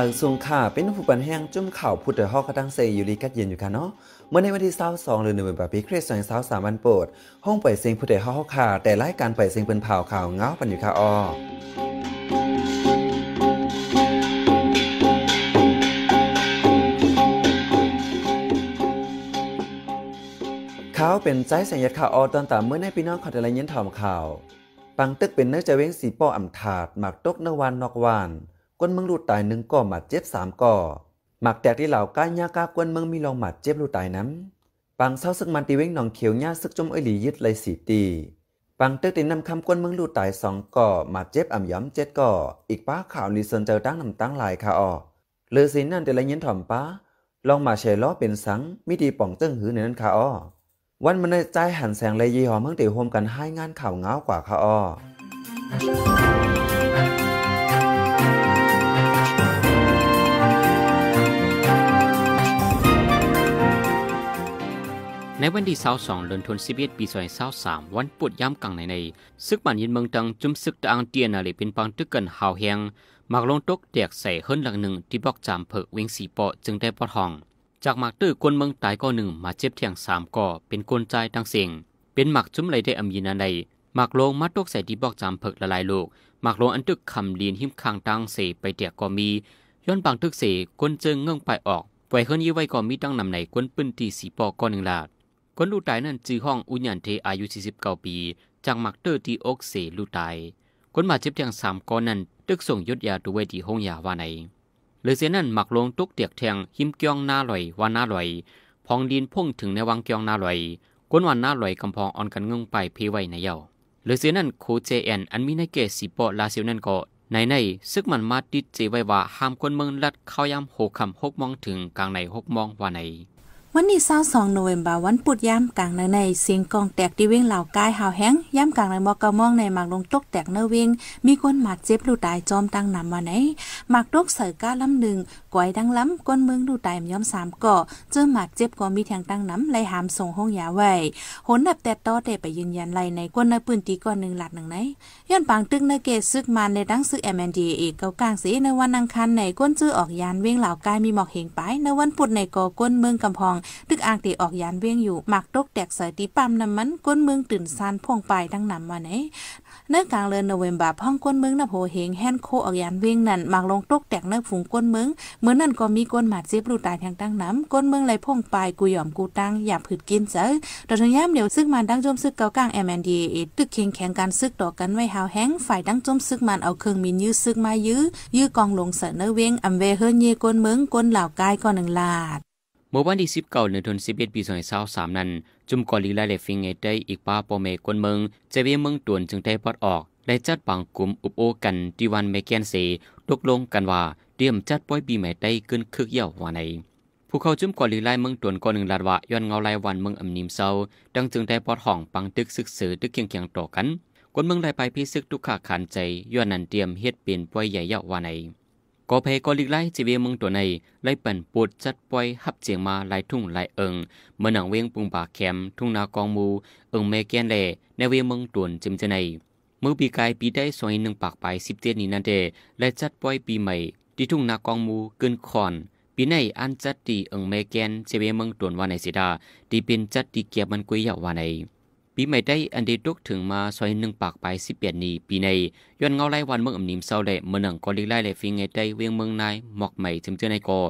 าสูงค่ะเป็นผู้ปันแห้งจุ่มข่าวพุทธฮอกกระตังเซยูริกัดเย็นอยู่ค่ะเนาะเมื่อในวันที่22้าืองหนึ่งเป็นปีคริสต์ศักราชวันโปรดห้องปล่อยเสียงพุทธฮอกค่ะแต่รายการปล่อยเสียงเป็นเผาข่าวเงาปันอยู่ค่ะอ้อขาเป็นใจสัญญาข่าวออตอนตามเมื่อในพี่น้องขอดอะไรเย็นถ่อมข่าวปังตึกเป็นเน้อจะเว้งสีป้ออ่ำถาดหมักตกนวันนอกวานกวนเมืองลูตายหนึ่งก่อหมัดเจ็บสามก่อ หมักแตกที่เหล่าก้ายยากากวนเมืองมีลองหมัดเจ็บลูตายนั้นปังเศร้าซึกมันตีเว้งหนองเขียวหญ้าซึกจมเอหลียึดเลยสี่ตีปังเตึกตินำคำกวนเมืองลูตายสองก่อหมัดเจ็บอ่ำย้ำเจ็ดก่ออีกป้าข่าวลีเซินเจอตั้งนำตั้งลายค่ะออเลือสินนั่นแต่ละเย็นถ่อมป้า ลองมาแชรล้อเป็นสังมิตีป่องเติ้งหือในนั้นค่ะอ้อวันมันในใจหันแสงเลยยีหอมเมื่งเตวโฮมกันให้งานข่าวเงากว่าค่ะอ้อในวันที่22เดือนธันวาคมปี2023วันปุดย่ำกลางในในซึกมันยินเมืองตังจุมซึกตะอังเตียนอะไรเป็นปังตึกกัน หาวแหงมักลงตกแตกใส่เฮิรนหลังหนึ่งที่บอกจามเผิกเวงสีปอจึงได้ปอทอง จากหมักตื้อคนเมืองตายก็หนึ่งมาเจ็บเทียงสามก่อเป็นคนใจทั้งเสียงเป็นหมักจุ้มไรได้อมยินาในหมักลงมาตกใส่ที่บอกจามเผิกละลายโลกหมักลงอันตึกคำดีนหิมคางตังเสไปเตียกก็มีย้อนปังตึกเสคนจึงเงื่องไปออกไลเฮิรนยี่ไว้ก็มีตั้งนำในกวนปืนที่สีปอก้อนหนึ่งลาดคนลูกตายนั่นจือห้องอุญญันเทอายุ49ปีจากมักเตอร์ตีอกเสลูกตายคนบาดเจ็บทั้งสามก้อนนั้นตึกส่งยศยาตัวไว้ที่ห้องยาว่าไหนหลือเสียนั่นหมักลงตุกเตียกแทงหิมเกียงหน้าลอยว่าหน้าลอยพองดินพุ่งถึงในวังเกียงหน้าลอยคนวันหน้าลอยกำพองอ่อนกันงงไปเพไว้ในเยาหลือเสียนั่นโคเจแอนอันมีในเกสีปอลาเซียวนั่นก็ในในซึกมันมาติดเจไว้ว่าห้ามคนเมืองลัดเข้ายามหกคำหกมองถึงกลางในหกมองว่าในวันนี้22โนเวมบาวันปุดย่ำกลางในในเสียงกองแตกที่เวงเหล่ากายหาวแห้งย่ำกลางในมอกระมองในหมากลงตกแตกเนื้เวงมีคนหมัดเจ็บลูตายจอมตั้งนำมาไหนหมากตกเสร์ก้าล้ำหนึ่งก้อยดังล้ำก้นเมืองลูตายยอมสามกาะเจอหมากเจ็บก็มีแทงตั้งน้ำไหลหามส่งห้องยาไว้หนดับแต่ต่อเตไปยืนยันไล่ในก้นในปืนตีก้อนหนึ่งหลัดหนึ่งไหนย้อนปางตึกในเกศซึกมาในดังซึกเอ็มเอ็นดีเอกเกากลางสีในวันอังคารในก้นจื้อออกยานเวงเหล่ากายมีหมอกเหงไปในวันปุดในก่อก้นเมืองกำพองตึกอ่างตีออกยานเวียงอยู่หมักตกแตกใส่ตีปั๊มน้ำมันก้นเมืองตื่นซานพ่องไปทั้งนำมาไหนเนื้อกลางเดือนโนเวมบาพ่องก้นเมืองนโหเหงแฮนโคออกยานเวียงนั่นหมักลงตกแตกเนื้อฝูงก้นเมืองเมื่อนั่นก็มีก้นหมาดเจ็บรูตายทางตั้งน้ำก้นเมืองไหลพ่องไปกูยอมกูตั้งอย่าผืดกินเจอแต่ถึงย่ำเดี๋ยวซึกมันดังจมซึกเกากลางีเอตึกเคียงแข่งการซึกต่อกันไว้หาวแห้งฝ่ายดังจมซึกมันเอาเครื่องมีนยื้อซึกมายื้อยื้อกองลงเสนอเวงอำเวเฮือนเยก้นเมืองก้นเหล่ากายก่อนหนึ่งลาดเมื่อวันที่สิบเกดือนธันวาคมปีสองพันั้น จุมกอลีลาเลฟิงเอได้อีกป้าปอเมกวนเมืองเจวีเมืองตวนจึงได้พัดออกได้จัดปังกลุ่มอุปโอกันที่วันเมแกนเซตกลงกันว่าเตรียมจัดป้อยปีใหม่ได้ขึ้นคึกเยี่ยววัาในผู้เขาจุ่มกอลีไล่เมืองตวนก่อนหนึ่งลาดว่าย้อนเงาไลยวันเมืองอัมนิมเซาดังจึงได้พัดห้องปังตึกศึกเสือตึกเคียงเคียงต่อกันคนเมืองได้ไปพิสึกทุกขาขันใจย้อนนันเตรียมเฮ็ดเป็นป้อยใหญ่เยี่ยววัาในก็เพก็ลิกไล่จีเวมึงตัวในไล่ปั่นปวดจัดปล่อยหับเจียงมาไล่ทุ่งไล่เอิงเมื่อหนังเวงปุงปากแคมทุ่งนากองมู เอิงเมแกนแหล่ในเวมึงตวนจิมจะในเมื่อปีกายปีได้สอยหนึ่งปากไปสิบเจียนี้นั่นเดและจัดปล่อยปีใหม่ที่ทุ่งนากองมูเกินคอนปีในอันจัดตีเอิงเมแกนจีเวมึงตวนวานในเสดาที่เป็นจัดตีเกียบมันกุยยาววานในปีใหม่ได้อันดีตุกถึงมาซอยหนึ่งปากไปสิเปียนนีปีในย้อนเงาไล่วันเมืองอ่ำนิมเศร้าเละเมืองหนังก็ลิไล่เละฟิงเงไดจเวียงเมืองนาย หมอกใหม่ถึงเจอในกอ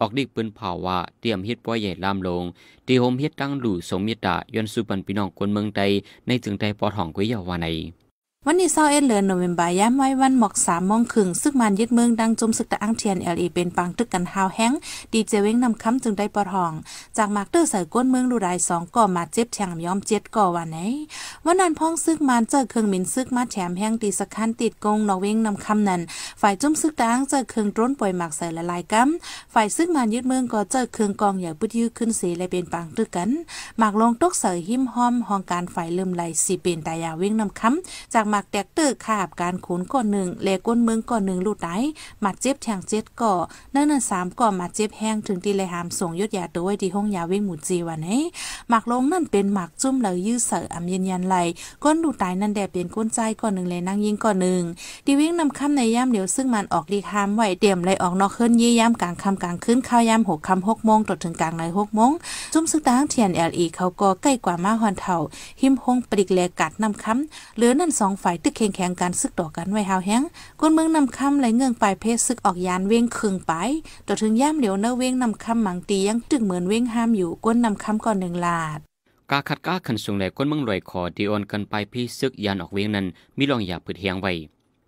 ออกดิกปืนเผาว่า เตรียมเฮ็ดป้อยใหญ่ลามลงตีโฮมเฮ็ดตั้งหลู่สมมิตราย้อนสุปันพี่น้องคนเมืองใดในถึงใจปอทองกุยยาววนันวันนี้เศร้าเอ็ดเลือนโนเวมบายย้ำไว้วันหมอกสามมองครึ่งซึ่งมันยึดเมืองดังจุมซึกตะอังเทียนเอลีเป็น ปังตึกกันฮาวแห้ง ดีเจเว้งนำคำจึงได้ปอ้องจากมากเตอร์ใส่ก้นเมืองดูรายสองก่อมาเจ็บแฉมย้อมเจ็ดก่อวันไหน วันนั้นพ้องซึกมันเจอเครื่องมินซึกมาแฉมแห้งตีสะคันติดกงนอเว้งนำคำนั้นฝ่ายจุมซึกตะอังเจอเครื่องร้นป่วยหมากใส่ละลายกัมฝ่ายซึกมันยึดเมืองก็เจอเครื่องกองใหญ่พุดยื้อขึ้นเสียและเป็นปังตึกกัน หมากลงตกใส่หิมห้อมหองการฝ่ายลืมไหลสีเป็นตายาเวงนำคำจากมักแตกเตอร์ขาบการขนก่อนหนึ่งแลก้นเมืองก่อนหนึ่งลูกไหมมาเจ็บแทงเจ็ดก่อนั่นน่ะสามก่อมาเจ็บแห้งถึงที่เลยหามส่งยศยาตัวไว้ที่ห้องยาเวงหมู่จีวันไห้หมักลงนั่นเป็นหมักจุ่มเหลยยื้อเสืออำย็นยันไหลก้นลูกไหนนั่นแดดเป็นก้นใจก่อนหนึ่งเลยนั่งยิงก่อนหนึ่งดีวิ่งนำคำำในย่ามเดียวซึ่งมันออกดีคามไหวเดี่ยมเลยออกนอกเคลื่อนยี่ย่ามกลางคำกลางคืนข้าวย่ามหกคำหกโมงตดถึงกลางในหกโมงจุ่มซึ่งตางเทียนเอลีเขาก็ใกล้กว่ามาฮอนเถาหิมหงปริกแลกัดนำคำเหลือนั่นสองฝ่ายตึกแข็งแข่งการซึกต่อกันไว้หาวแห้งกวนเมืองนำคำไหลเงืองปลายเพศซึกออกยานเว้งครึ่งไปต่อถึงย่ามเหลียวเนอเว้งนำคำหมังตียังตึกเหมือนเว้งห้ามอยู่กวนนำคำก่อนหนึ่งลาดกาขัดก้าขันสูงไหลก้นเมืองลอยคอดีออนกันไปพี่ซึกยานออกเว้งนั้นมีลองอยาาพืดเฮียงไว้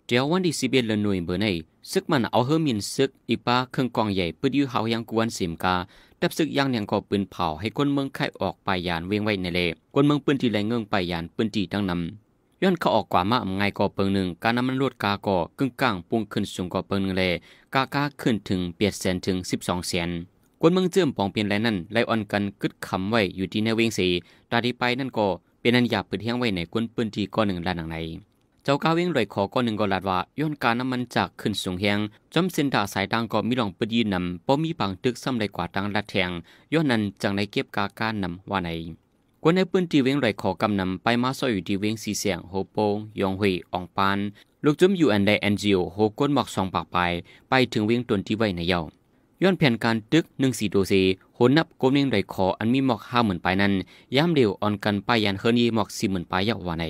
เดียววันที่สิบเอ็ดละหน่วยเบอร์ในซึกมันเอาเฮอมินซึกอีป้าเครื่องกองใหญ่พืดยื้อเฮายังกวนสิมกาดับซึกยังเนียยกออปืนเผาให้กนเมืองไข่ออกไปยานเวียงไว้ในเลกคนเมืองปืนที่แรงเงื่องไปยานปืนตีตั้งนำย้อนเขาออกกว่ามาอำไงก่อเปิงหนึ่งการนำมันรวดกาก่อกึ่งกลางปุ่งขึ้นสูงก่อเปิงหนึ่งเลยกากาขึ้นถึงเปียดแสนถึงสิบสองแสนกวนเมืองเจิมปองเปลี่ยนแลนั่นไลออนกันกึดคำไว้อยู่ที่ในเวงสีตาดีไปนั่นก่อเป็นอันยาปืนเที่ยงไว้ในกวนปืนที่ก้อนหนึ่งแ้านหนังในเจ้ากาเวงลอยขอก้อนหนึ่งก็ลาดว่าย้อนการน้ำมันจากขึ้นสูงแหงจอมเส้นดาสายดังก็มีหลองปืนยืนนำป้อมีปังตึกซ้ำไรกว่าดังลัดแทงย้อนนั้นจังในเก็บกาการนำว่าไหนกวนในพื้นที่เวงไหลขอกำนำไปมาซอยอยู่ที่เวงสีเสียงโฮโปงยองหุยอองปานลูกจุ้มอยู่อันใดแอนจิโอโฮก้นหมอกสองปากไปไปถึงเวียงตนที่ไว้ในเยาย้อนแผนการตึกหนึ่งสี่โดเซโหนนับกลมเลียงไรขออันมีหมอกห้าหมื่นปลายนั้นย้ำเดียวออนกันไปยันเฮินยีหมอกสี่หมื่นปลายยาววาใน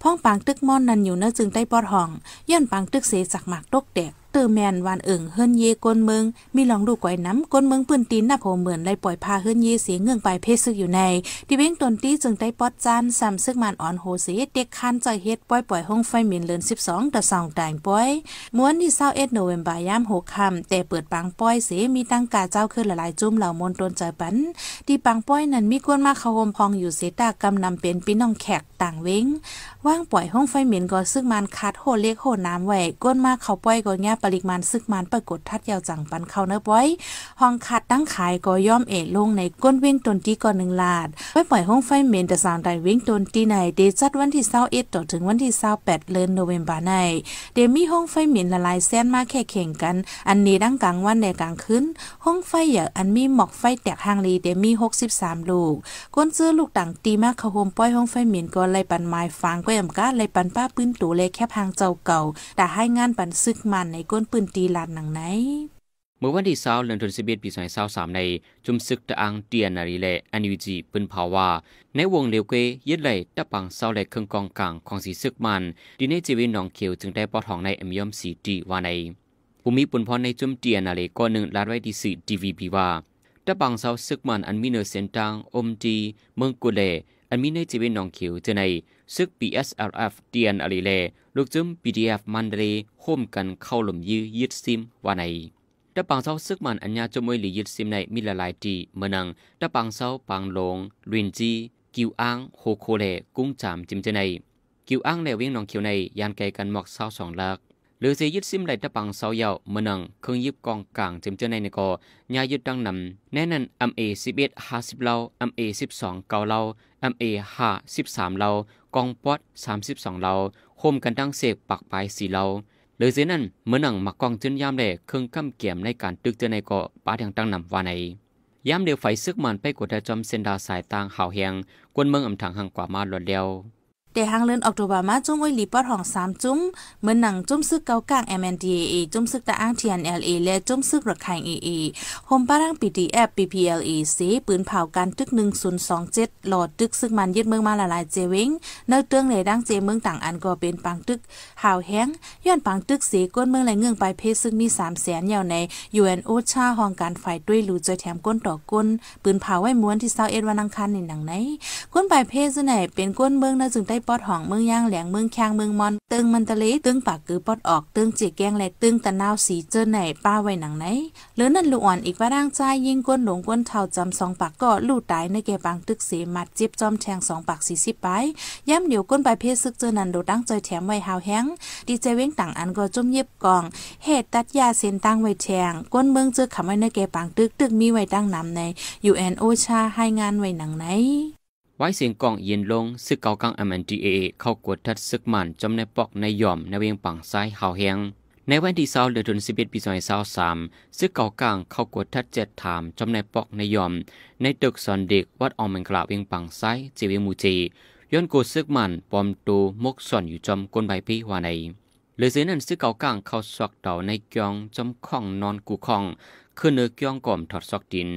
พ่องปางตึกม่อนนั้นอยู่เนื้อจึงได้ปอดห้องย้อนปางตึกเสจากหมากตกแ็กตื้อแมนวานเอิงเฮิรนเยก้นเมือง มีลองดูก๋วยน้ำก้นเมืองปืนตีนน้าโผเหมือนไ่ปล่อยพาเฮิรนเยเสียเงืองไปเพศซึกอยู่ในดิเว้งตนตี้จึงได้ปอดจานซ้ำซึกมันอ่อนโหเสียเด็กคันใจเฮ็ดปล่อยปล่อยห้องไฟเหมนเลือน12ต่อ2ต่างปล่อยม้วนที่21โนเวมบายาม6ค่ำแต่เปิดปังปล่อยเสียมีตั้งกาเจ้าขึ้นละลายจุ่มเหล่ามนตนใจปันที่ปังปล่อยนั้นมีก้นมาเข้าหฮมพองอยู่เสตากำนำเป็นพี่น้องแขกต่างเว้งว่างปล่อยห้องไฟเหมอนก็ซึกมันคัดโหเล็กโหน้ำไว้ก้นมาเข้าปล่อยก็แงปริมาณซึกมันปรากฏทัดยาวจังปันเข้าเนบไว้ห้องคัดตั้งขายก็ย่อมเอะลงในก้นเว้งตนที่ก่อนหนึ่งลาดไว้ปล่อยห้องไฟเมนแต่สางใดเว้งตนที่ในเดจัดวันที่เศร้าเอ็ดต่อถึงวันที่เศร้าแปดเลนโนเวมบาในเดมีห้องไฟเมนละลายแซนมาแค่เข่งกัน อันนี้ดั้งกลางวันในกลางคืนห้องไฟเหญ่อันมีหมอกไฟแตกหางลีเดมีหกสิบามลูกก้นซื้อลูกต่างตีมากขาโฮมป้อยห้องไฟเมนก็ไล่ปันไม้ฟางก็ยำก้าไล่ปันป้าปื้นตัวเล็กแคบหางเจ้าเก่า แต่ให้งานปันซึกมันในก้นปืนตีลาดหนังไหนเมื่อวันที่สาวเดือนสิบเอ็ดปีสองพันสาสามใน จุมศึกตะอังเตียนารีเลอันยูจีปืนภาวา ในวงเลวเกยยึดไหลตะปังเศร้าไหลเครื่องกองกลางของสีซึกมัน ดินในจีวินนองเขียวจึงได้ปอทอง ในเอ็มยอมสีดีว่าในภูมิปุ่นพรในจุมเตียนาเลก้อนหนึ่งลาดไว้ดีสีดีวีบีว่าตะปังเศร้าซึกมันอันมีเนื้อเส้นตังอมดีเมืองกุเลอันมีในจีวินนองเขียวจอในซึก PSLF เตียนอลีเล ลูกจึม PDF มันเรโฮมกันเข้าหลมยื้อยึดซิมว่าในตะปังเซาซึกมันอัญญาจมวยหลียึดซิมในมิละลายตีเมือนังตะปังเซาปังลงลุนจี กิวอ้างโฮโคเลกุ้งจามจิมเจใน กิวอ้างแลวิ่งนองเขียวในยานไกลกันหมอกเซาสองลัก หรือเสยึดซิมไหลตะปังเซาเยาเมือนังเครื่องยึบกองกลางจิมเจในในกอยายึดดังนำแน่นันอัมเอาสิบเล่าอัมเอองเกาเล่าอัมเอห้าสิบสามเรากองปอดสามสิบสองเราโคมกันดังเสกปักปลายสี่เราเลยเจนั่นเมื่อหนังมักกองจนยามเดลกเครื่องกั้มเกี่ยมในการตึกเจอในเกาะป้าทางตั้งนำวาในยามเดียวไฟซึกมันไปกดจอมเซนดาสายต่างหาวเฮียงกวนเมืองอํำถังหังกว่ามาหลดเดียวแต่หางเลินออกตัวบามาจุ้มอุ้ยลีปอดห้องสามจุ้มเหมือนหนังจุ้มซึกเกากลาง MNDAA จุ้มซึกตะอ้างเ t น l a และจุ้มซึกระไเอ AA โฮมป้าร่างแอปปีพีเอเลสปืนเผากันตึกหนนึ่งงศูย์สอเจ็ดหลอดตึกซึกมันยึดเมืองมาละลายเจวิงเนื้อเตืองในดังเจเมืองต่างอันก็เป็นปังตึกหาวแห้งย้อนปังตึกสีก้นเมืองไหเงื่องไปเพซึ่งมีสามแสนยาวใน UN o อชาห้องการไฟด้วยลูจอยแถมก้นต่อก้นปืนเผาไว้ม้วนที่็1วันอังคารในหนังไหนก้นไปเพซึ่งไหนเป็นก้นเมืองนจึงได้ปอดห้องเมืองย่างแหลงเมืองแข้งเมืองมอนตึงมันตะเลตึงปากกือปอดออกตึงจีแกงและตึงตะนาวสีเจอไหน ป้าไว้หนังไหนหรือนั่นลูกอ่อนอีกว่าร่างใจยิงก้นหลงก้นเท่าจำสองปากก็ลู่ตายในแกบางตึกเสมัดเจ็บจอมแทงสองปากสี่สิบไปย่ำเดี๋ยวก้นไปเพศซึกเจอนันโดตั้งใจแถมไว้หาวแห้งดีใจเว้งต่างอันก็จมเย็บกองเหตุตัดยาเส้นตั้งไว้แทงก้นเมืองเจอขำไว้ในแกบางตึกตึกมีไว้ตั้งนำในยูเอ็นโอชาให้งานไว้หนังไหนไว้เสียงกองเย็นลงซึกเกากัง MNDAA เข้ากวดทัดซึกมันจมในปอกในย่อมในเวียงปังซ้ายเหาแหงในวันที่เ้าเดือนสิบเอ็ดปีซอยพานสามซึกเก่ากลางเข้ากวดทัดเจ็ดถามจำในปอกในยอมในตึกสอนเด็กวัดออมเงกลาเวียงปังซ้ายจีวิมูจีย้อนกูซึกมันปอมตูมกส่อนอยู่จำมก้นใบพี่วาในหรือเสียนั้นซึกเก่ากลางเข้าสวกเต่าในกองจำข้องนอนกูข้องขึ้นเนื้อกองก่อมถอดซอกดิน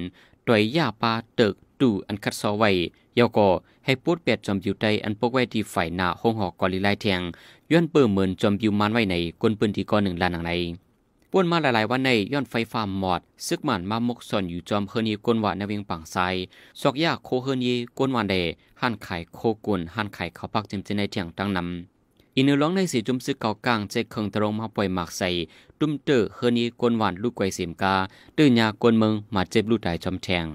ต่อยหญ้าปลาตึกดูอันคัดซอไว้ยอกอให้ปูดเปียดจอมบิวไจอันปกไว้ที่ฝ่ายหน้าห้องหอกกอลิไลเทียงย้อนเปิ่มเหมือนจอมบิวมันไว้ในก้นปืนที่ก้อนหนึ่งลานหนังในป้วนมาหลายๆวันในย้อนไฟฟ้าหมอด ซึกหมันมามกซ่อนอยู่จอมเฮนีก้นหวานในเวียงปังไซสอกยากโคเฮนีก้นหวานเดหันไข่โคกุนหันไข่เขาพักจิมจิในเทียงตั้งนำอินเนอร้องในสีจุมซึกเก่ากลางเจเคงตรงมาปล่อยหมากใส่ตุ้มเตอเฮนีก้นหวานลูกไกวเสียมกาตื้อยากวนเมืองมาเจ็บลูกตายจอมแทง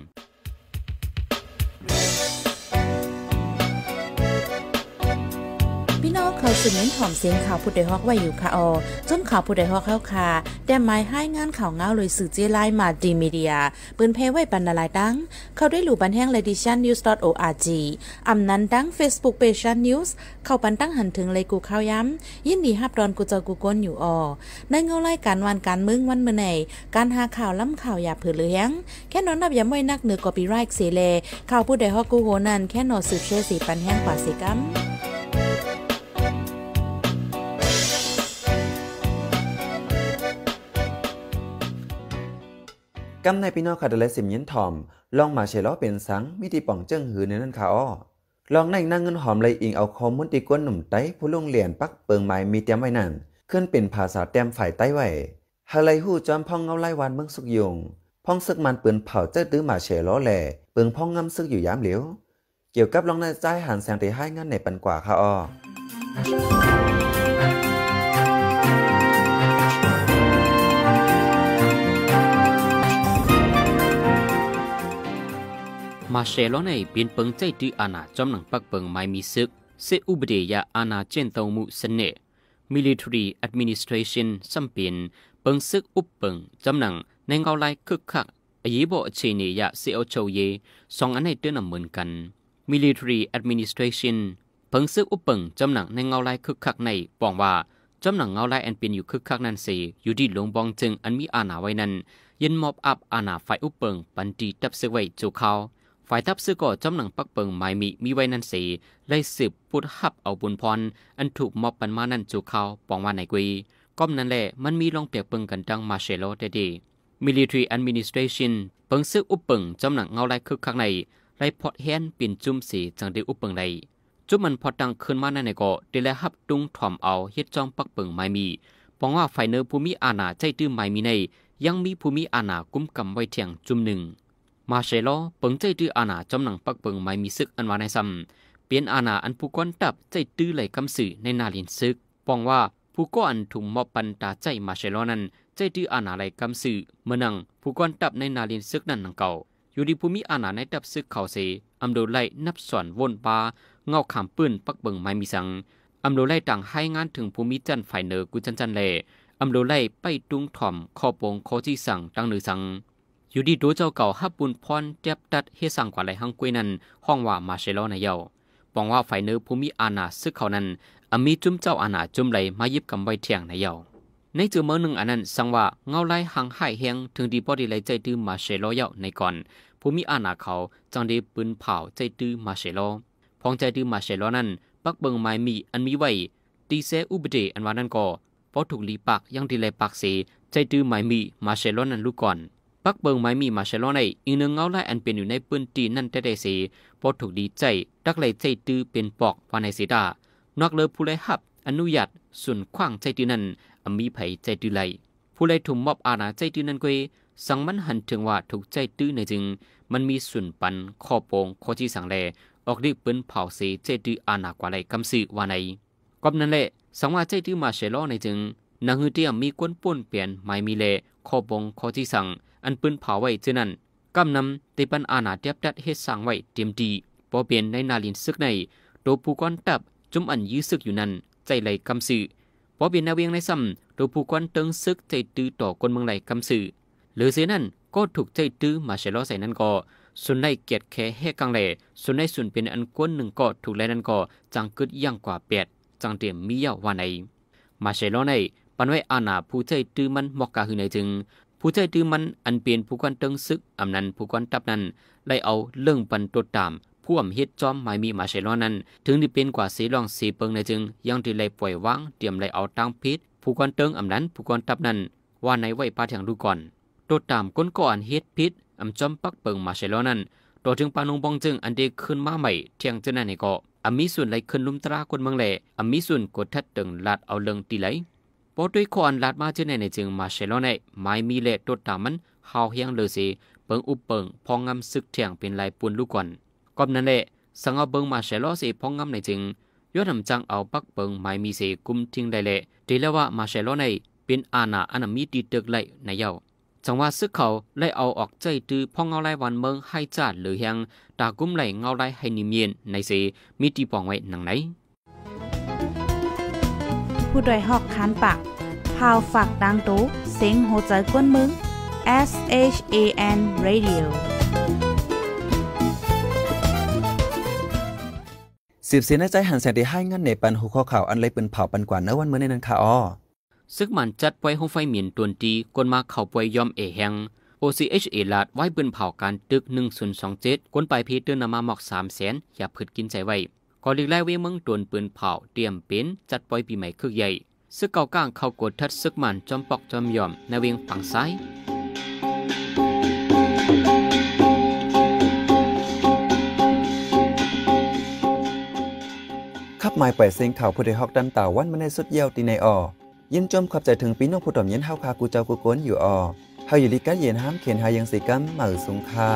สืดเน้นถ่อมเสียงข่าวผู้ใดฮอกไว้อยู่ค่ะออ จนข่าวผู้ใดฮอกเข้าค่ะ แต่หมายให้งานข่าวเงาเลยสื่อเจไลมาดีมีเดียปืนเพไว้ปันนาลายตั้งเข้าได้หลู่บันแห้งเลดิชันนิวส์ .org อำนั้นตั้ง Facebook p a g e นิวส์เข้าปันตั้งหันถึงเลยกูข้าวย้ำ ยินดีฮับดอนกูเจอกูก้นอยู่ออในเงาไล่การวันการมึงวันเมื่อไหนการหาข่าวล้ำข่าวอย่าเผือเลี้ยงแค่นอนนับย้าไว้นักเหนือกอปีไรค์เสเลข่าวผู้ใดฮอกกูโหนันแค่นอสืบเชื่อสีปันแห้งป่าสิกัมกำในพี่น้องคาดและสิมยินทอม ลองมาเชลอเป็นสังมิติป่องเจิ้งหือในนั้นค่ะอ้อลองนั่งนั่งเงินหอมเลยอิงเอาคอมุนติก้นหนุ่มไต้ผู้ลงเหรียญปักเปิงไม้มีเตียมไว้นั่น เคลื่อนเป็นภาษาเตียมฝ่ายไต้ไว้ฮาไลฮู้จอมพองเงาไล่วันเมืองสุกยงพองซึกมันปืนเผาเจ้าตื้อมาเฉล้อแหล่เปิงพองงำซึกอยู่ยามเหลียว เกี่ยวกับลองในใจหันแสงตีให้งานในปันกว่าค่ะอ้อมาเชลอนในเปลี่ยนเปิงใจดีอาณาจอมหนังปักเปิงไม่มีซึกเซอุบเดียอาณาเจนเตามุสเน military administration สัมเปียนเปิงซึกอุปเปิงจำหนังในเงาลายคึกคักอายีบอเชนียาเซอโชเยสองอันในเดือนเหมือนกัน military administration เปิงซึกอุปเปิงจำหนังในเงาลายคึกคักในบอกว่าจำหนังเงาลายอนเปียนอยู่คึกคัก นั้นเสอยู่ดีหลวงบองจึงอันมีอาณาไว้นั้นยินมอบอับอาณาไฟอุปเปิงปันตีตับเสไวจูเขาฝ่ายทัพซื้อก่อจำหนังปักเปิงไม้มีมีไว้นั่นสีไล้สืบพุทธับเอาบุญพร อันถูกมอบปันมานั่นจูเขาปองว่าไหนกุยก้มนั่นแหละมันมีลองเปียกเปิงกันดังมาเชโลได้ดี military administration เปิงซื้ออุปเปิงจำหนังเงาลายคึกคักในไรพอดแฮนปิ่นจุ่มสีจังดีอุปเปิงในจุ่มมันพอดังขึ้นมาในในก่อได้แล้วหับดุงถ่อมเอาเฮ็ดจองปักเปิงไม่มีปองว่าฝ่ายเนอ้อภูมิอาณาใจตื้อไม่มีใน ยังมีภูมิอาณากุ้มกำไว้เทียงจุ่มหนึ่งมาเชลอเปิงใจตื้ออาณาจำหนังปักเปิงไม่มีซึก อันวาในซ้ำเปลี่ยนอาณาอันผู้ก้อนตับใจตื้อไหลคำสื่อในนาลินซึก ปองว่าผู้ก้อนถุงมอบปันตาใจมาเชลอนั้น ใจตื้ออาณาไหลคำสื่อเมื่อนังผู้ก้อนตับในนาลินซึกนั้นนังเก่า อยู่ดีภูมิอาณาในตับซึกเขาเสอำโดไลนับสอนวนปาเงาขามปืนปักเปิงไม่มีสังอำโดไลต่างให้งานถึงภูมิจันฝ่ายเหนือกุจันจันเลอำโดไลไปตุงถ่อมข้อปงข้อที่สั่งตั้งหนือสังอยู่ดีโดเจ้าเก่าฮับบุญพรเจ็บตัดเฮสั่งกว่าไรฮังกุยนั้นห้องว่ามาเชลอนายเยาปองว่าฝ่ายเนื้อภูมิอาณาซึกเขานั้นอมีจุ้มเจ้าอาณาจุ้มไหลมายิบกำไว้เทียงนายเยาในจุดเมื่อหนึ่งอันนั้นสังว่าเงาไล่หังหายเฮง ถึงดีบอดีไรใจตื้อมาเชลอเยาในก่อน ภูมิอาณาเขาจังดีปืนเผาใจตื้อมาเชลอพองใจตื้อมาเชลอนั้น ปักเบิงไม้มีอันมีไว้ตีเสอุบเดอันว่านั่นก่อพอถูกลีปักยังดีเลปักเสใจตื้อไม้มีมาเชลอนั้นลูกก่อนปักเบิงไม้มีมาเชลอในอีกหนึ่งเงาไล่อันเป็นอยู่ในปืนตีนั่นแต่ได้เสียพอถูกดีใจดักไลลใจตื้อเป็นปอกวานในเสดานอกเลยผู้ไรหับอนุญาตส่วนขว้างใจตื้อนั้นมีไผใจตื้อไหล ผู้ไรถุมมอบอาณาใจตื้อนั้นเกยสังมันหันถึงว่าถูกใจตื้อในจึง มันมีส่วนปัน ข้อโปงข้อที่สังแล ออกดิปืนเผาเสใจตื้ออาณากว่าไรกำสือวานในกอบนั่นแหละสังว่าใจตื้อมาเชลอในจึงนางฮือเตียมมีก้นป่วนเปลี่ยนไม่มีเล่ข้อบงข้อที่สั่งอันปืนเผาไว้เช่นนั้นกำนำตีปันอาณาเทียบดัดเฮ็ดสร้างไว้เตรียมดี พอเปลี่ยนในนาลินซึกในโดผู้ก้อนตับจุ่มอันยื้อซึกอยู่นั้น ใจไหลคำสื่อพอเปลี่ยนนาเวียงในซ้ำโดผู้ก้อนเติงซึกใจตื้อต่อคนเมืองไหลคำสื่อหรือเสียนั้นก็ถูกใจตื้อมาเชลอใส่นั้นก่อส่วนในเกียรติแค่แห่กังแหล่ส่วนในส่วนเป็นอันก้นหนึ่งก็ถูกแลนั้นก่อจังกึดย่างกว่าแปดจังเตรียมมีเยาว่าใน มาเชลอในปันไว้อาณาผู้ใจตื้อมันหมอกกาหือในจึงผู้ใจดื้อมันอันเปลี่ยนผู้กันเติงซึกอำนันผู้กันตับนั้นได้เอาเรื่องปันตดตามพ่วมเฮ็ดจอมหมายมีมาใช้ล้อนั้นถึงที่เป็นกว่าสีรองสีเปิงในจึงยังที่ไลปล่อยวางเตรียมไลเอาตั้งพิษผู้กันเติงอำนันผู้กันตับนั้นว่าในไว้ปาทางดูก่อนตดตามก้นก่อนเฮ็ดพิษอำจอมปักเปิงมาใช้ล้อนั้นต่อถึงปานุงบองจึงอันเดขึ้นมาใหม่เที่ยงเจ้านั่นนองก็อามีส่วนไล่ขึ้นลุ่มตราคนเมืองแหล่อามีส่วนกดทัดตึงลาดเอาเลิงตีไหลပေါ်တွေခွန်လတ်မာချင်းနေကျင်းမာရှေလောနေမိုင်မီလေတုတ်တာမန်ဟောက်ဟຽງလေစီเปิงอุปเปิง พองงำซึกเถียงเป็นลายปูนลูกก่อนกอบนั่นแหละสังเอาเบิงมาเชลโอสิพองงำในจึงยอดนำจังเอาปักเปิงไม่มีสิกุมทิ้งได้เละดีแล้วว่ามาเชลโอในเป็นอาณาอันมีตีตึกไล่ในเย้าจังว่าซึกเขาไล่เอาออกใจตือพองเงาไล่วันเมืองให้จัดหรือยังตากุ้มไหลเงาไล่ให้นิมเย็นในสีมีตีปองไว้หนังไหนผู้ดยหอกคานปากพาวฝากดังตู้เซ็งโหใจกวนมึง S H A N Radio สิบเสียนใจหันแสงที่ให้งันในปันหูข้อข่าว อันเลยเป็นเผาปันกว่าเนวันเมื่อในนั้นค่ะอ้อซึกมันจัดไว้ห้องไฟเหมียนตวนตีกวนมาเข่าปวยยอมเอแหง OCHA ลาดไว้ปืนเผาการตึก 1027กวนไปพีเตือ์นำมาหมอก3แสนอย่าพืดกินใจไว้ก็ลีกไล่เวเมืองตวนปืนเผาเตรียมเป็นจัดปล่อยปีใหม่คึกใหญ่ซึกเก่าก้างเข้ากดทัดซึกมันจอมปอกจอมย่อมในเวียงฝั่งซ้าย ขับหมายปล่อยเสียงข่าวผู้ใดฮอกดันตาวันมาในสุดเยี่ยวตีในออยินจมขับใจถึงปีน้องผู้ต่อมเย็นเฮาคากูเจ้ากูโกนอยู่ออเฮาอยู่ดีกัดเย็นห้ามเขียนหายังสีกัมเหมือสูงคา